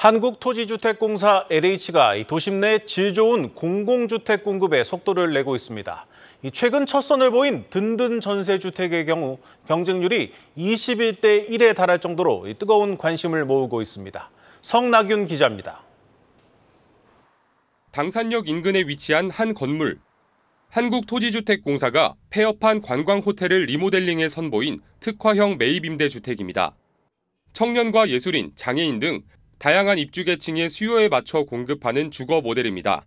한국토지주택공사 LH가 도심 내 질 좋은 공공주택 공급에 속도를 내고 있습니다. 최근 첫 선을 보인 든든 전세주택의 경우 경쟁률이 21대 1에 달할 정도로 뜨거운 관심을 모으고 있습니다. 성낙윤 기자입니다. 당산역 인근에 위치한 한 건물. 한국토지주택공사가 폐업한 관광호텔을 리모델링해 선보인 특화형 매입임대주택입니다. 청년과 예술인, 장애인 등 다양한 입주 계층의 수요에 맞춰 공급하는 주거 모델입니다.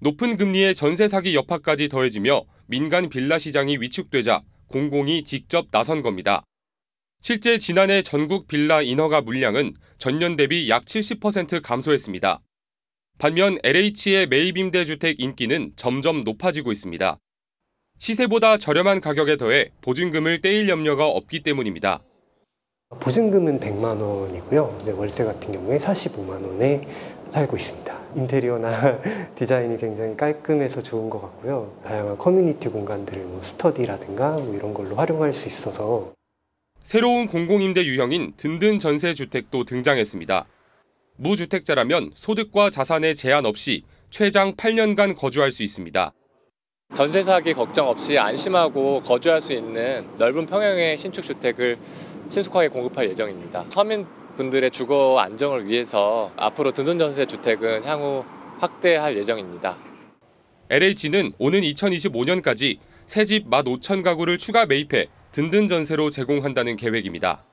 높은 금리의 전세 사기 여파까지 더해지며 민간 빌라 시장이 위축되자 공공이 직접 나선 겁니다. 실제 지난해 전국 빌라 인허가 물량은 전년 대비 약 70% 감소했습니다. 반면 LH의 매입 임대주택 인기는 점점 높아지고 있습니다. 시세보다 저렴한 가격에 더해 보증금을 떼일 염려가 없기 때문입니다. 보증금은 100만 원이고요. 월세 같은 경우에 45만 원에 살고 있습니다. 인테리어나 디자인이 굉장히 깔끔해서 좋은 것 같고요. 다양한 커뮤니티 공간들을 뭐 스터디라든가 뭐 이런 걸로 활용할 수 있어서 새로운 공공임대 유형인 든든 전세 주택도 등장했습니다. 무주택자라면 소득과 자산의 제한 없이 최장 8년간 거주할 수 있습니다. 전세 사기 걱정 없이 안심하고 거주할 수 있는 넓은 평형의 신축 주택을 신속하게 공급할 예정입니다. 서민 분들의 주거 안정을 위해서 앞으로 든든 전세 주택은 향후 확대할 예정입니다. LH는 오는 2025년까지 새집 15,000 가구를 추가 매입해 든든 전세로 제공한다는 계획입니다.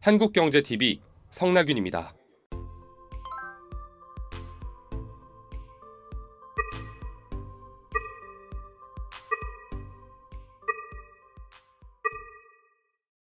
한국경제TV 성나균입니다.